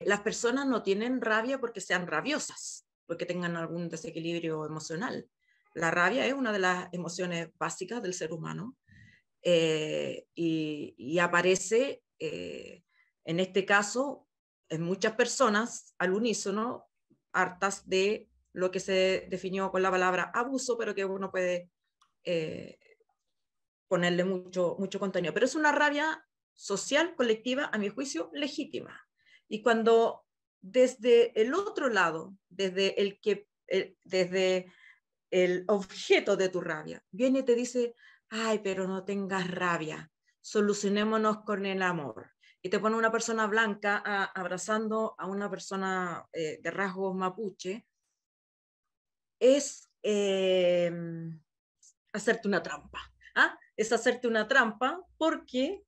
Las personas no tienen rabia porque sean rabiosas, porque tengan algún desequilibrio emocional. La rabia es una de las emociones básicas del ser humano eh, y, aparece, eh, en este caso, en muchas personas al unísono, hartas de lo que se definió con la palabra abuso, pero que uno puede eh, ponerle mucho, mucho contenido. Pero es una rabia social, colectiva, a mi juicio, legítima. Y cuando desde el otro lado, desde el que, desde el objeto de tu rabia, viene y te dice, ay, pero no tengas rabia, solucionémonos con el amor. Y te pone una persona blanca abrazando a una persona eh, de rasgos mapuche, es eh, hacerte una trampa. ¿ah? Es hacerte una trampa porque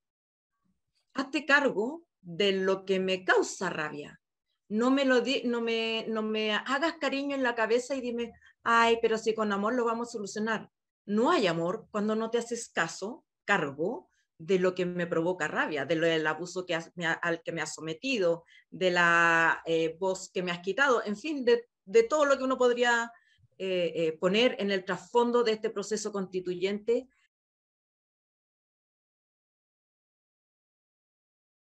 hazte cargo de lo que me causa rabia. No me, lo no, me, no me hagas cariño en la cabeza y dime, ay, pero si con amor lo vamos a solucionar. No hay amor cuando no te haces caso, cargo de lo que me provoca rabia, de lo del abuso que al que me has sometido, de la eh, voz que me has quitado, en fin, de, todo lo que uno podría eh, eh, poner en el trasfondo de este proceso constituyente